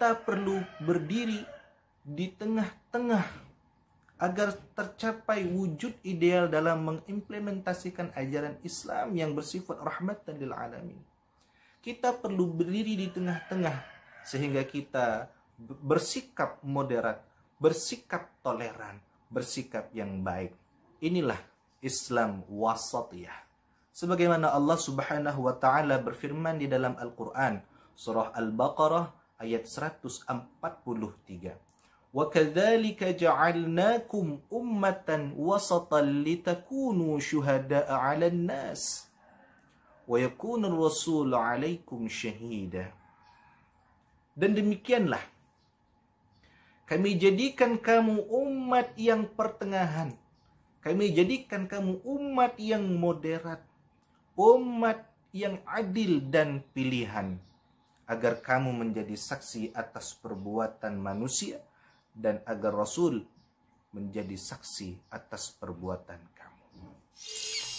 kita perlu berdiri di tengah-tengah agar tercapai wujud ideal dalam mengimplementasikan ajaran Islam yang bersifat rahmatan lil alamin. Kita perlu berdiri di tengah-tengah sehingga kita bersikap moderat, bersikap toleran, bersikap yang baik. Inilah Islam wasatiyah. Sebagaimana Allah Subhanahu wa taala berfirman di dalam Al-Qur'an surah Al-Baqarah ayat 143. وَكَذَلِكَ جَعَلْنَاكُمْ أُمَّةً وَسَطًا لِتَكُونُوا شُهَدَاءَ عَلَى النَّاسِ ويكون الرَّسُولُ عَلَيْكُمْ شَهِيدًا dan demikianlah kami jadikan kamu umat yang pertengahan kami jadikan kamu umat yang moderat umat yang adil dan pilihan agar kamu menjadi saksi atas perbuatan manusia dan agar Rasul menjadi saksi atas perbuatan kamu.